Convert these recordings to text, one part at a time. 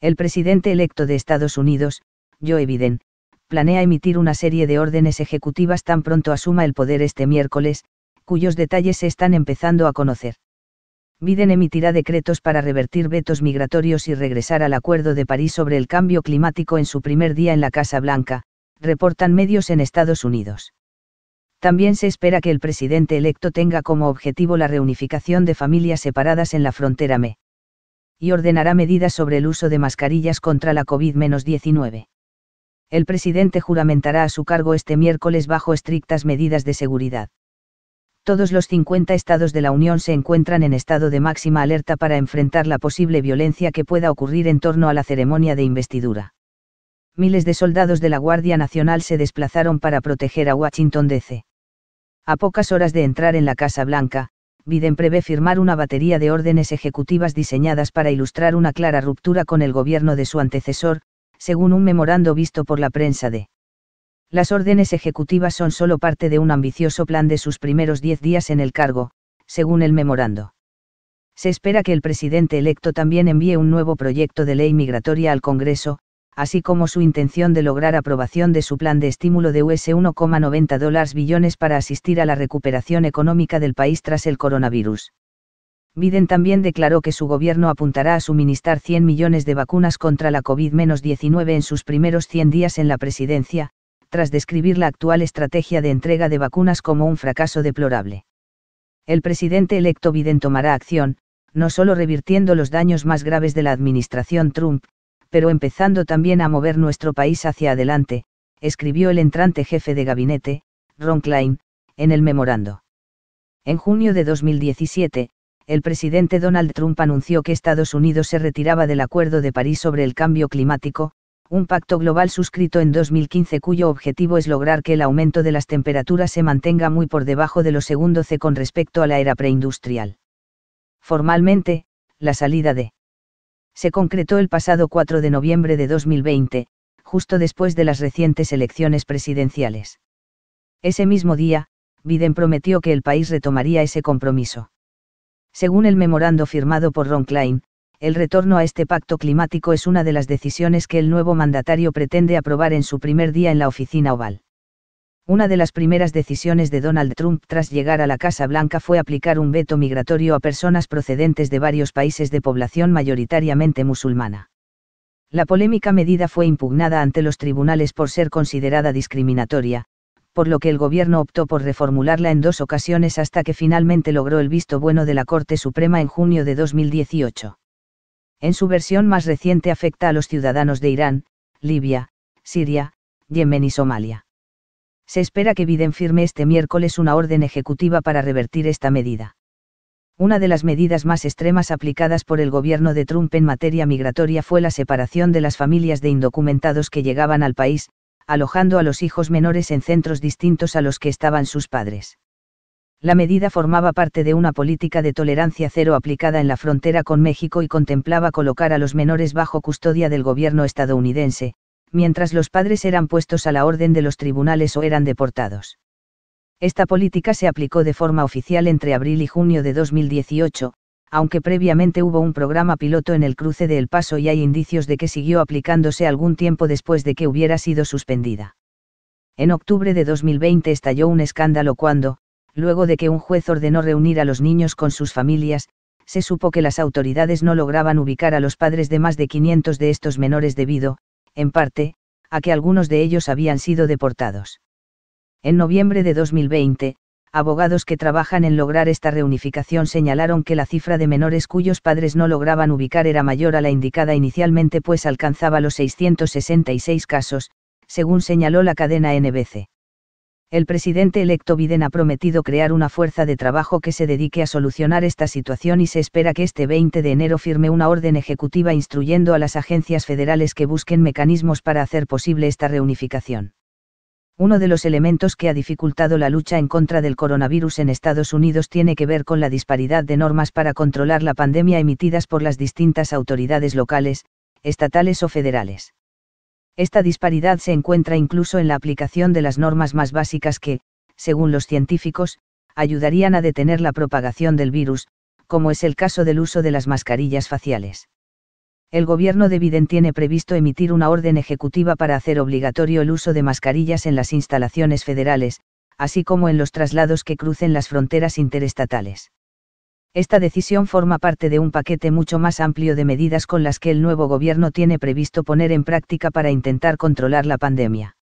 El presidente electo de Estados Unidos, Joe Biden, planea emitir una serie de órdenes ejecutivas tan pronto asuma el poder este miércoles, cuyos detalles se están empezando a conocer. Biden emitirá decretos para revertir vetos migratorios y regresar al Acuerdo de París sobre el cambio climático en su primer día en la Casa Blanca, reportan medios en Estados Unidos. También se espera que el presidente electo tenga como objetivo la reunificación de familias separadas en la frontera ME y ordenará medidas sobre el uso de mascarillas contra la COVID-19. El presidente juramentará a su cargo este miércoles bajo estrictas medidas de seguridad. Todos los 50 estados de la Unión se encuentran en estado de máxima alerta para enfrentar la posible violencia que pueda ocurrir en torno a la ceremonia de investidura. Miles de soldados de la Guardia Nacional se desplazaron para proteger a Washington, D.C. A pocas horas de entrar en la Casa Blanca, Biden prevé firmar una batería de órdenes ejecutivas diseñadas para ilustrar una clara ruptura con el gobierno de su antecesor, según un memorando visto por la prensa de. Las órdenes ejecutivas son solo parte de un ambicioso plan de sus primeros 10 días en el cargo, según el memorando. Se espera que el presidente electo también envíe un nuevo proyecto de ley migratoria al Congreso, así como su intención de lograr aprobación de su plan de estímulo de US 1,90 billones para asistir a la recuperación económica del país tras el coronavirus. Biden también declaró que su gobierno apuntará a suministrar 100 millones de vacunas contra la COVID-19 en sus primeros 100 días en la presidencia, tras describir la actual estrategia de entrega de vacunas como un fracaso deplorable. El presidente electo Biden tomará acción, no solo revirtiendo los daños más graves de la administración Trump, pero empezando también a mover nuestro país hacia adelante, escribió el entrante jefe de gabinete, Ron Klein, en el memorando. En junio de 2017, el presidente Donald Trump anunció que Estados Unidos se retiraba del Acuerdo de París sobre el Cambio Climático, un pacto global suscrito en 2015 cuyo objetivo es lograr que el aumento de las temperaturas se mantenga muy por debajo de lo segundo C con respecto a la era preindustrial. Formalmente, la salida de se concretó el pasado 4 de noviembre de 2020, justo después de las recientes elecciones presidenciales. Ese mismo día, Biden prometió que el país retomaría ese compromiso. Según el memorando firmado por Ron Klein, el retorno a este pacto climático es una de las decisiones que el nuevo mandatario pretende aprobar en su primer día en la oficina oval. Una de las primeras decisiones de Donald Trump tras llegar a la Casa Blanca fue aplicar un veto migratorio a personas procedentes de varios países de población mayoritariamente musulmana. La polémica medida fue impugnada ante los tribunales por ser considerada discriminatoria, por lo que el gobierno optó por reformularla en dos ocasiones hasta que finalmente logró el visto bueno de la Corte Suprema en junio de 2018. En su versión más reciente afecta a los ciudadanos de Irán, Libia, Siria, Yemen y Somalia se espera que viden firme este miércoles una orden ejecutiva para revertir esta medida. Una de las medidas más extremas aplicadas por el gobierno de Trump en materia migratoria fue la separación de las familias de indocumentados que llegaban al país, alojando a los hijos menores en centros distintos a los que estaban sus padres. La medida formaba parte de una política de tolerancia cero aplicada en la frontera con México y contemplaba colocar a los menores bajo custodia del gobierno estadounidense, mientras los padres eran puestos a la orden de los tribunales o eran deportados. Esta política se aplicó de forma oficial entre abril y junio de 2018, aunque previamente hubo un programa piloto en el cruce de El Paso y hay indicios de que siguió aplicándose algún tiempo después de que hubiera sido suspendida. En octubre de 2020 estalló un escándalo cuando, luego de que un juez ordenó reunir a los niños con sus familias, se supo que las autoridades no lograban ubicar a los padres de más de 500 de estos menores debido, en parte, a que algunos de ellos habían sido deportados. En noviembre de 2020, abogados que trabajan en lograr esta reunificación señalaron que la cifra de menores cuyos padres no lograban ubicar era mayor a la indicada inicialmente pues alcanzaba los 666 casos, según señaló la cadena NBC el presidente electo Biden ha prometido crear una fuerza de trabajo que se dedique a solucionar esta situación y se espera que este 20 de enero firme una orden ejecutiva instruyendo a las agencias federales que busquen mecanismos para hacer posible esta reunificación. Uno de los elementos que ha dificultado la lucha en contra del coronavirus en Estados Unidos tiene que ver con la disparidad de normas para controlar la pandemia emitidas por las distintas autoridades locales, estatales o federales esta disparidad se encuentra incluso en la aplicación de las normas más básicas que, según los científicos, ayudarían a detener la propagación del virus, como es el caso del uso de las mascarillas faciales. El gobierno de Biden tiene previsto emitir una orden ejecutiva para hacer obligatorio el uso de mascarillas en las instalaciones federales, así como en los traslados que crucen las fronteras interestatales. Esta decisión forma parte de un paquete mucho más amplio de medidas con las que el nuevo gobierno tiene previsto poner en práctica para intentar controlar la pandemia.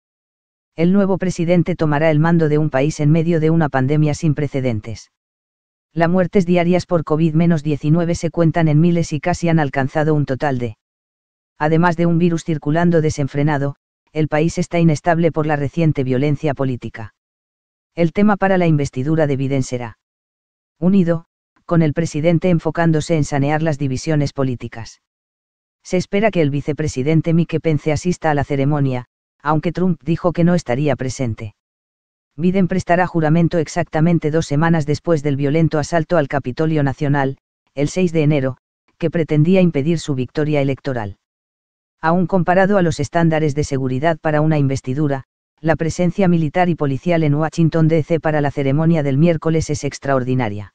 El nuevo presidente tomará el mando de un país en medio de una pandemia sin precedentes. Las muertes diarias por COVID-19 se cuentan en miles y casi han alcanzado un total de. Además de un virus circulando desenfrenado, el país está inestable por la reciente violencia política. El tema para la investidura de Biden será. Unido, con el presidente enfocándose en sanear las divisiones políticas. Se espera que el vicepresidente Mike Pence asista a la ceremonia, aunque Trump dijo que no estaría presente. Biden prestará juramento exactamente dos semanas después del violento asalto al Capitolio Nacional, el 6 de enero, que pretendía impedir su victoria electoral. Aún comparado a los estándares de seguridad para una investidura, la presencia militar y policial en Washington, D.C. para la ceremonia del miércoles es extraordinaria.